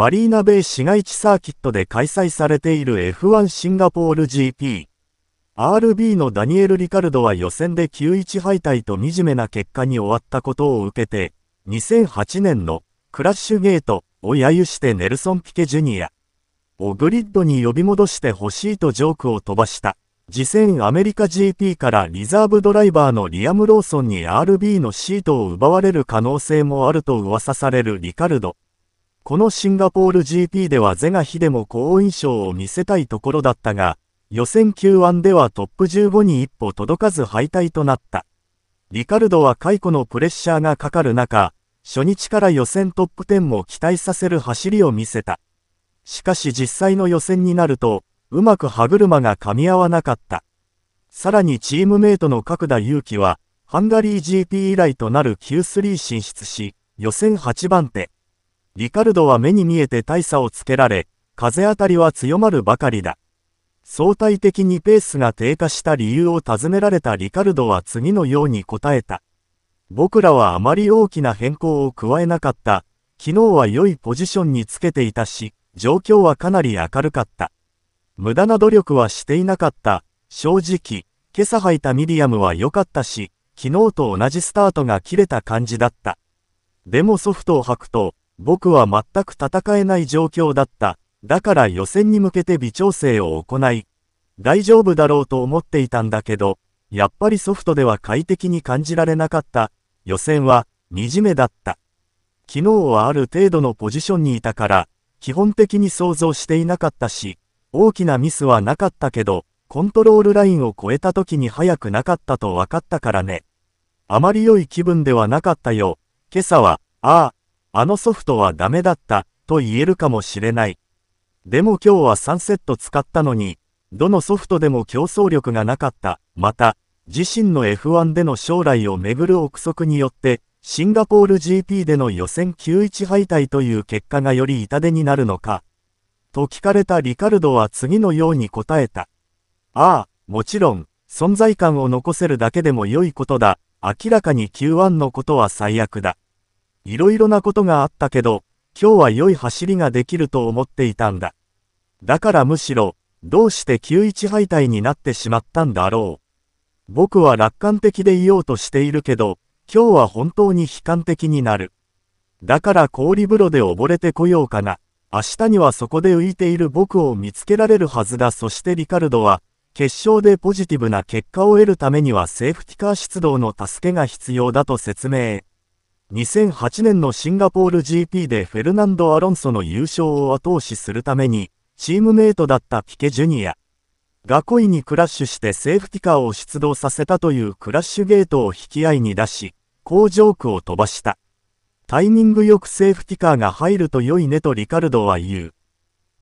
マリーナベイ市街地サーキットで開催されている F1 シンガポール GP。RB のダニエル・リカルドは予選で9-1敗退と惨めな結果に終わったことを受けて、2008年のクラッシュゲートを揶揄してネルソン・ピケ・ジュニアをグリッドに呼び戻してほしいとジョークを飛ばした。次戦アメリカ GP からリザーブドライバーのリアム・ローソンに RB のシートを奪われる可能性もあると噂されるリカルド。このシンガポール GP では是が非でも好印象を見せたいところだったが、予選 Q1 ではトップ15に一歩届かず敗退となった。リカルドは解雇のプレッシャーがかかる中、初日から予選トップ10も期待させる走りを見せた。しかし実際の予選になると、うまく歯車が噛み合わなかった。さらにチームメイトの角田勇気は、ハンガリー GP 以来となる Q3 進出し、予選8番手。リカルドは目に見えて大差をつけられ、風当たりは強まるばかりだ。相対的にペースが低下した理由を尋ねられたリカルドは次のように答えた。僕らはあまり大きな変更を加えなかった。昨日は良いポジションにつけていたし、状況はかなり明るかった。無駄な努力はしていなかった。正直、今朝履いたミディアムは良かったし、昨日と同じスタートが切れた感じだった。でもソフトを履くと、僕は全く戦えない状況だった。だから予選に向けて微調整を行い、大丈夫だろうと思っていたんだけど、やっぱりソフトでは快適に感じられなかった。予選は、惨めだった。昨日はある程度のポジションにいたから、基本的に想像していなかったし、大きなミスはなかったけど、コントロールラインを越えた時に早くなかったと分かったからね。あまり良い気分ではなかったよ。今朝は、ああ、あのソフトはダメだったと言えるかもしれない。でも今日は3セット使ったのに、どのソフトでも競争力がなかった。また、自身の F1 での将来をめぐる憶測によって、シンガポール GP での予選91敗退という結果がより痛手になるのか。と聞かれたリカルドは次のように答えた。ああ、もちろん、存在感を残せるだけでも良いことだ。明らかに Q1 のことは最悪だ。いろいろなことがあったけど、今日は良い走りができると思っていたんだ。だからむしろ、どうして91敗退になってしまったんだろう。僕は楽観的でいようとしているけど、今日は本当に悲観的になる。だから氷風呂で溺れてこようかな。明日にはそこで浮いている僕を見つけられるはずだ。そしてリカルドは、決勝でポジティブな結果を得るためにはセーフティカー出動の助けが必要だと説明。2008年のシンガポール GP でフェルナンド・アロンソの優勝を後押しするために、チームメイトだったピケ・ジュニアが故意にクラッシュしてセーフティカーを出動させたというクラッシュゲートを引き合いに出し、工場区を飛ばした。タイミングよくセーフティカーが入ると良いねとリカルドは言う。